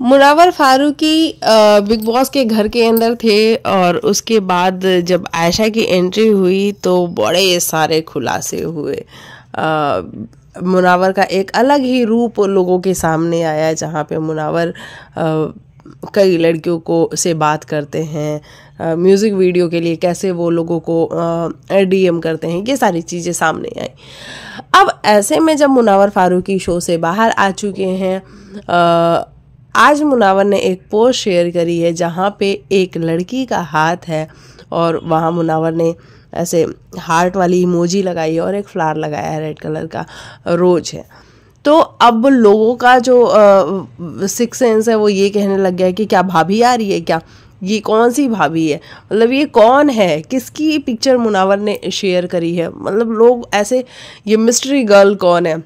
Munawar Farooqui big boss के घर के अंदर थे और उसके बाद जब आयशा की एंट्री हुई तो बड़े सारे खुलासे हुए आ, मुनावर का एक अलग ही रूप लोगों के सामने आया जहाँ पे मुनावर आ, कई लड़कियों को से बात करते हैं म्यूज़िक वीडियो के लिए कैसे वो लोगों को डीएम करते हैं ये सारी चीज़ें सामने आई अब ऐसे में जब मुनावर फारूकी शो से बाहर आ चुके हैं आ, आज मुनावर ने एक पोस्ट शेयर करी है जहाँ पे एक लड़की का हाथ है और वहाँ मुनावर ने ऐसे हार्ट वाली इमोजी लगाई है और एक फ्लावर लगाया है रेड कलर का रोज है तो अब लोगों का जो सिक्स सेंस है वो ये कहने लग गया है कि क्या भाभी आ रही है क्या ये कौन सी भाभी है मतलब ये कौन है किसकी पिक्चर मुनावर ने शेयर करी है मतलब लोग ऐसे ये मिस्ट्री गर्ल कौन है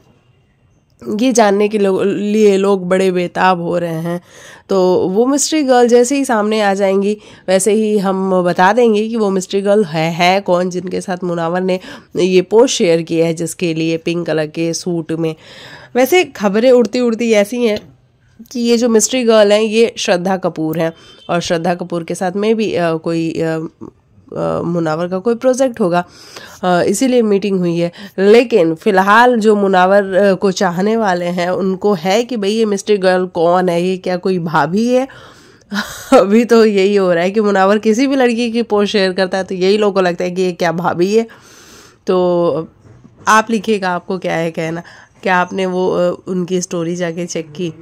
ये जानने के लो, लिए लोग बड़े बेताब हो रहे हैं तो वो मिस्ट्री गर्ल जैसे ही सामने आ जाएंगी वैसे ही हम बता देंगे कि वो मिस्ट्री गर्ल है है कौन जिनके साथ मुनावर ने ये पोस्ट शेयर किया है जिसके लिए पिंक कलर के सूट में वैसे खबरें उड़ती उड़ती ऐसी हैं कि ये जो मिस्ट्री गर्ल हैं ये श्रद्धा कपूर हैं और श्रद्धा कपूर के साथ में भी आ, कोई आ, मुनावर का कोई प्रोजेक्ट होगा इसीलिए मीटिंग हुई है लेकिन फ़िलहाल जो मुनावर को चाहने वाले हैं उनको है कि भाई ये मिस्टर गर्ल कौन है ये क्या कोई भाभी है अभी तो यही हो रहा है कि मुनावर किसी भी लड़की की पोस्ट शेयर करता है तो यही लोगों को लगता है कि ये क्या भाभी है तो आप लिखिएगा आपको क्या है कहना क्या आपने वो उनकी स्टोरी जाके चेक की